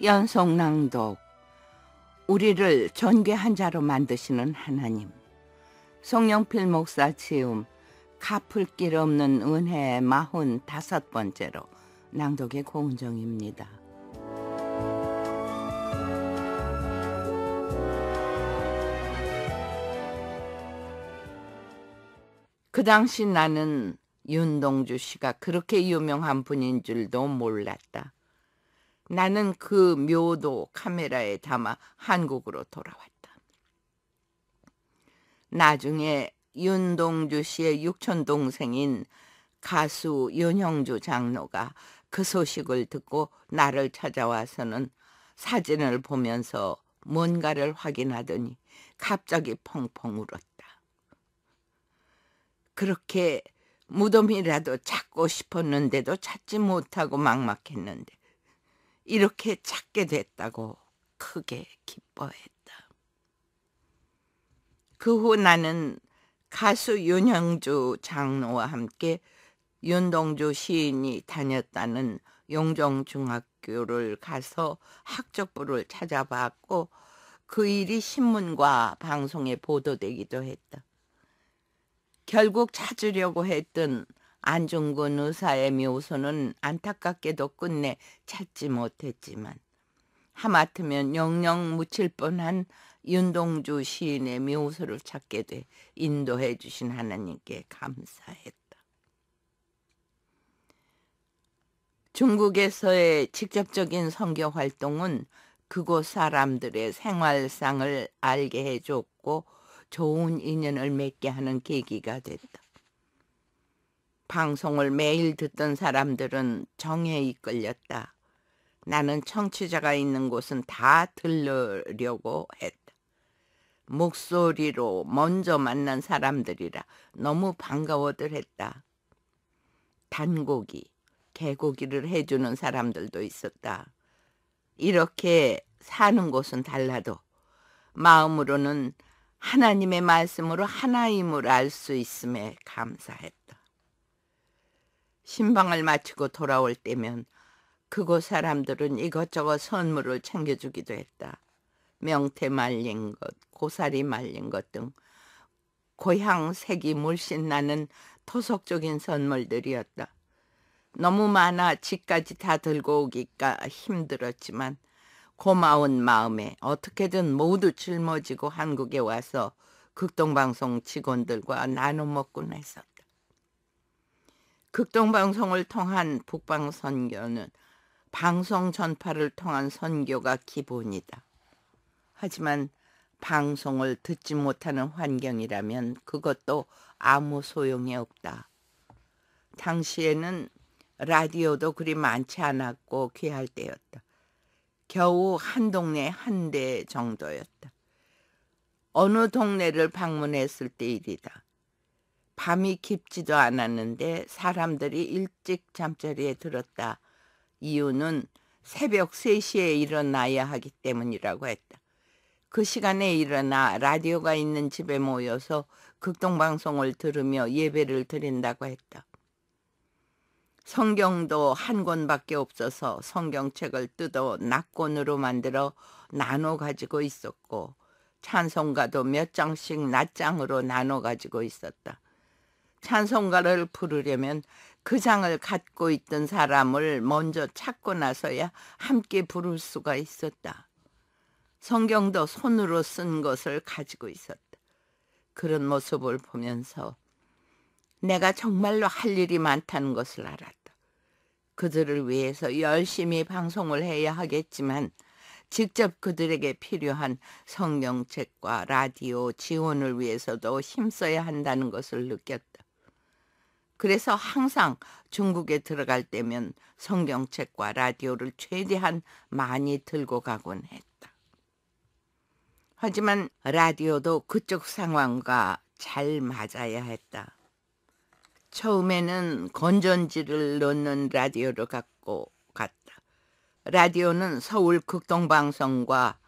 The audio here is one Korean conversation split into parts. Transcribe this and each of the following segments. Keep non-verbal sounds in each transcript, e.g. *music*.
연속 낭독 우리를 전개한 자로 만드시는 하나님 송영필 목사 치음 갚을 길 없는 은혜의 마흔 다섯 번째로 낭독의 고은정입니다. 그 당시 나는 윤동주 씨가 그렇게 유명한 분인 줄도 몰랐다. 나는 그 묘도 카메라에 담아 한국으로 돌아왔다. 나중에 윤동주 씨의 육촌 동생인 가수 윤형주 장로가 그 소식을 듣고 나를 찾아와서는 사진을 보면서 뭔가를 확인하더니 갑자기 펑펑 울었다. 그렇게 무덤이라도 찾고 싶었는데도 찾지 못하고 막막했는데 이렇게 찾게 됐다고 크게 기뻐했다. 그 후 나는 가수 윤영주 장로와 함께 윤동주 시인이 다녔다는 용정중학교를 가서 학적부를 찾아봤고 그 일이 신문과 방송에 보도되기도 했다. 결국 찾으려고 했던 안중근 의사의 묘소는 안타깝게도 끝내 찾지 못했지만 하마터면 영영 묻힐 뻔한 윤동주 시인의 묘소를 찾게 돼 인도해 주신 하나님께 감사했다. 중국에서의 직접적인 선교 활동은 그곳 사람들의 생활상을 알게 해줬고 좋은 인연을 맺게 하는 계기가 됐다. 방송을 매일 듣던 사람들은 정에 이끌렸다. 나는 청취자가 있는 곳은 다들르려고 했다. 목소리로 먼저 만난 사람들이라 너무 반가워들 했다. 단고기, 개고기를 해주는 사람들도 있었다. 이렇게 사는 곳은 달라도 마음으로는 하나님의 말씀으로 하나임을 알 수 있음에 감사했다. 신방을 마치고 돌아올 때면 그곳 사람들은 이것저것 선물을 챙겨주기도 했다. 명태 말린 것, 고사리 말린 것 등 고향 색이 물씬 나는 토속적인 선물들이었다. 너무 많아 집까지 다 들고 오기가 힘들었지만 고마운 마음에 어떻게든 모두 짊어지고 한국에 와서 극동방송 직원들과 나눠 먹곤 했었다. 극동방송을 통한 북방선교는 방송 전파를 통한 선교가 기본이다. 하지만 방송을 듣지 못하는 환경이라면 그것도 아무 소용이 없다. 당시에는 라디오도 그리 많지 않았고 귀할 때였다. 겨우 한 동네 한 대 정도였다. 어느 동네를 방문했을 때 일이다. 밤이 깊지도 않았는데 사람들이 일찍 잠자리에 들었다. 이유는 새벽 3시에 일어나야 하기 때문이라고 했다. 그 시간에 일어나 라디오가 있는 집에 모여서 극동방송을 들으며 예배를 드린다고 했다. 성경도 한 권밖에 없어서 성경책을 뜯어 낙권으로 만들어 나눠 가지고 있었고 찬송가도 몇 장씩 낮장으로 나눠 가지고 있었다. 찬송가를 부르려면 그 장을 갖고 있던 사람을 먼저 찾고 나서야 함께 부를 수가 있었다. 성경도 손으로 쓴 것을 가지고 있었다. 그런 모습을 보면서 내가 정말로 할 일이 많다는 것을 알았다. 그들을 위해서 열심히 방송을 해야 하겠지만 직접 그들에게 필요한 성경책과 라디오 지원을 위해서도 힘써야 한다는 것을 느꼈다. 그래서 항상 중국에 들어갈 때면 성경책과 라디오를 최대한 많이 들고 가곤 했다. 하지만 라디오도 그쪽 상황과 잘 맞아야 했다. 처음에는 건전지를 넣는 라디오를 갖고 갔다. 라디오는 서울 극동방송과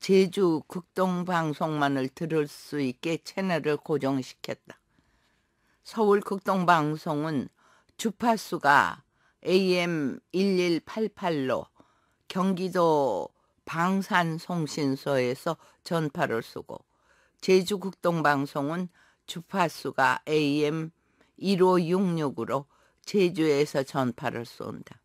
제주 극동방송만을 들을 수 있게 채널을 고정시켰다. 서울 극동방송은 주파수가 AM 1188로 경기도 방산송신소에서 전파를 쓰고 제주 극동방송은 주파수가 AM 1566으로 제주에서 전파를 쏜다.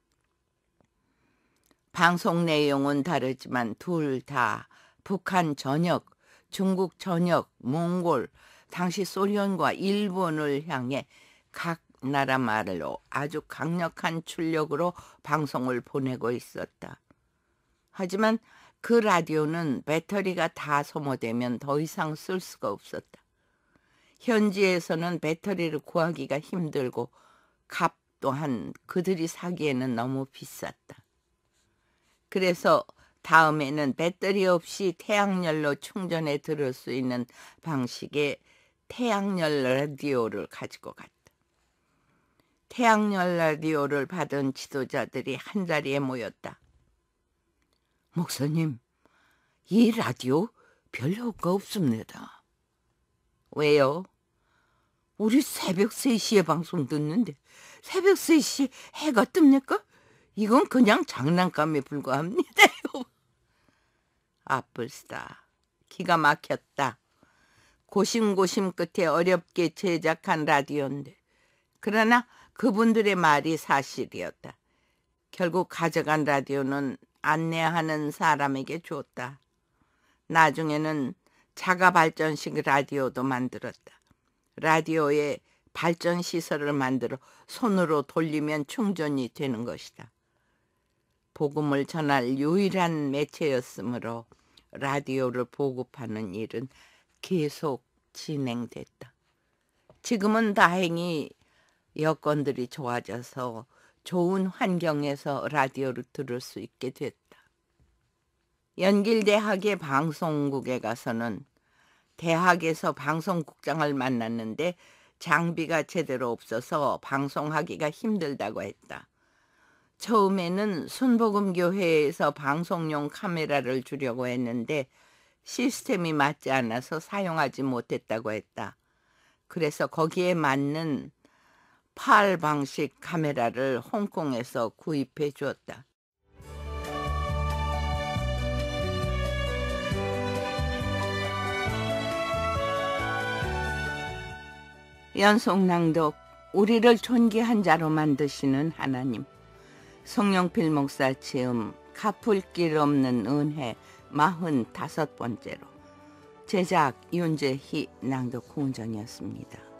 방송 내용은 다르지만 둘 다 북한 전역, 중국 전역, 몽골, 당시 소련과 일본을 향해 각 나라 말로 아주 강력한 출력으로 방송을 보내고 있었다. 하지만 그 라디오는 배터리가 다 소모되면 더 이상 쓸 수가 없었다. 현지에서는 배터리를 구하기가 힘들고 값 또한 그들이 사기에는 너무 비쌌다. 그래서 다음에는 배터리 없이 태양열로 충전해 들을 수 있는 방식의 태양열 라디오를 가지고 갔다. 태양열 라디오를 받은 지도자들이 한자리에 모였다. 목사님, 이 라디오 별 효과 없습니다. 왜요? 우리 새벽 3시에 방송 듣는데 새벽 3시 해가 뜹니까? 이건 그냥 장난감에 불과합니다. *laughs* 아플다 기가 막혔다. 고심고심 끝에 어렵게 제작한 라디오인데 그러나 그분들의 말이 사실이었다. 결국 가져간 라디오는 안내하는 사람에게 줬다. 나중에는 자가 발전식 라디오도 만들었다. 라디오에 발전 시설을 만들어 손으로 돌리면 충전이 되는 것이다. 복음을 전할 유일한 매체였으므로 라디오를 보급하는 일은 계속 진행됐다. 지금은 다행히 여건들이 좋아져서 좋은 환경에서 라디오를 들을 수 있게 됐다. 연길대학의 방송국에 가서는 대학에서 방송국장을 만났는데 장비가 제대로 없어서 방송하기가 힘들다고 했다. 처음에는 순복음교회에서 방송용 카메라를 주려고 했는데 시스템이 맞지 않아서 사용하지 못했다고 했다. 그래서 거기에 맞는 팔 방식 카메라를 홍콩에서 구입해 주었다. 연속낭독 우리를 존귀한 자로 만드시는 하나님 송영필 목사 체험 갚을 길 없는 은혜 4 5 번째로 제작 윤재희 낭독 홍장이었습니다